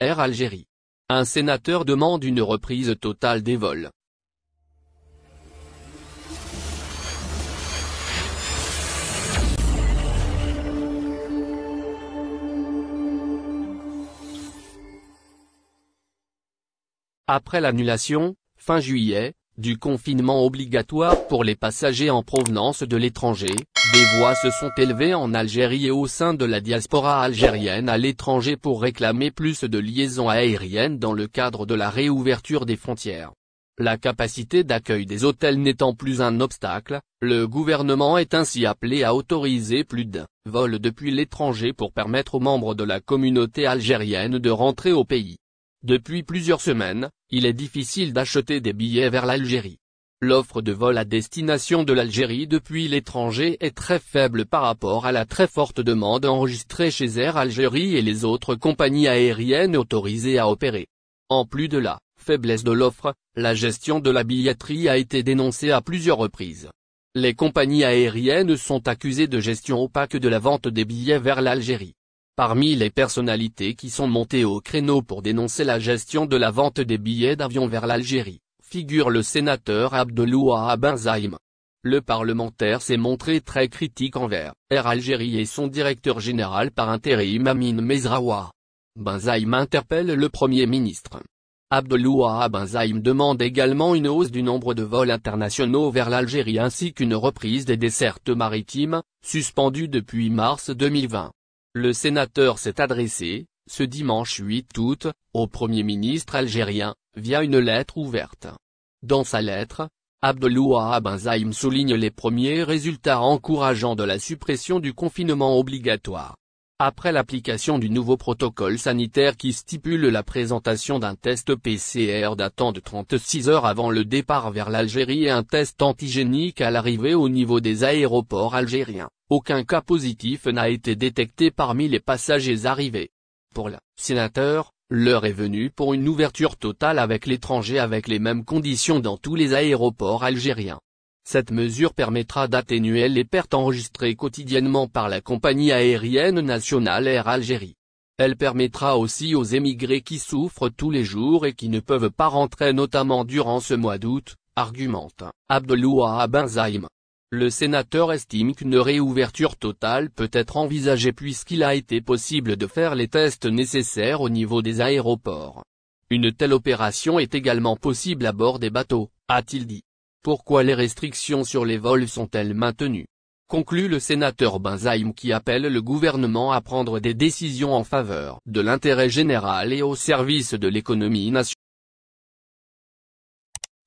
Air Algérie. Un sénateur demande une reprise totale des vols. Après l'annulation, fin juillet, du confinement obligatoire pour les passagers en provenance de l'étranger, des voix se sont élevées en Algérie et au sein de la diaspora algérienne à l'étranger pour réclamer plus de liaisons aériennes dans le cadre de la réouverture des frontières. La capacité d'accueil des hôtels n'étant plus un obstacle, le gouvernement est ainsi appelé à autoriser plus de vols depuis l'étranger pour permettre aux membres de la communauté algérienne de rentrer au pays. Depuis plusieurs semaines, il est difficile d'acheter des billets vers l'Algérie. L'offre de vol à destination de l'Algérie depuis l'étranger est très faible par rapport à la très forte demande enregistrée chez Air Algérie et les autres compagnies aériennes autorisées à opérer. En plus de la faiblesse de l'offre, la gestion de la billetterie a été dénoncée à plusieurs reprises. Les compagnies aériennes sont accusées de gestion opaque de la vente des billets vers l'Algérie. Parmi les personnalités qui sont montées au créneau pour dénoncer la gestion de la vente des billets d'avion vers l'Algérie, figure le sénateur Abdeloua Abinzaïm. Le parlementaire s'est montré très critique envers Air Algérie et son directeur général par intérim Amin Mezrawa. Benzaïm interpelle le Premier ministre. Abdeloua Benzaïm demande également une hausse du nombre de vols internationaux vers l'Algérie ainsi qu'une reprise des dessertes maritimes, suspendues depuis mars 2020. Le sénateur s'est adressé, ce dimanche 8 août, au Premier ministre algérien, via une lettre ouverte. Dans sa lettre, Abdelouahab Benzaïm souligne les premiers résultats encourageants de la suppression du confinement obligatoire. Après l'application du nouveau protocole sanitaire qui stipule la présentation d'un test PCR datant de 36 heures avant le départ vers l'Algérie et un test antigénique à l'arrivée au niveau des aéroports algériens, aucun cas positif n'a été détecté parmi les passagers arrivés. Pour le sénateur, l'heure est venue pour une ouverture totale avec l'étranger avec les mêmes conditions dans tous les aéroports algériens. Cette mesure permettra d'atténuer les pertes enregistrées quotidiennement par la compagnie aérienne nationale Air Algérie. Elle permettra aussi aux émigrés qui souffrent tous les jours et qui ne peuvent pas rentrer notamment durant ce mois d'août, argumente Abdeloua Abinzaïm. Le sénateur estime qu'une réouverture totale peut être envisagée puisqu'il a été possible de faire les tests nécessaires au niveau des aéroports. Une telle opération est également possible à bord des bateaux, a-t-il dit. Pourquoi les restrictions sur les vols sont-elles maintenues Conclut le sénateur Benzaïm qui appelle le gouvernement à prendre des décisions en faveur de l'intérêt général et au service de l'économie nationale.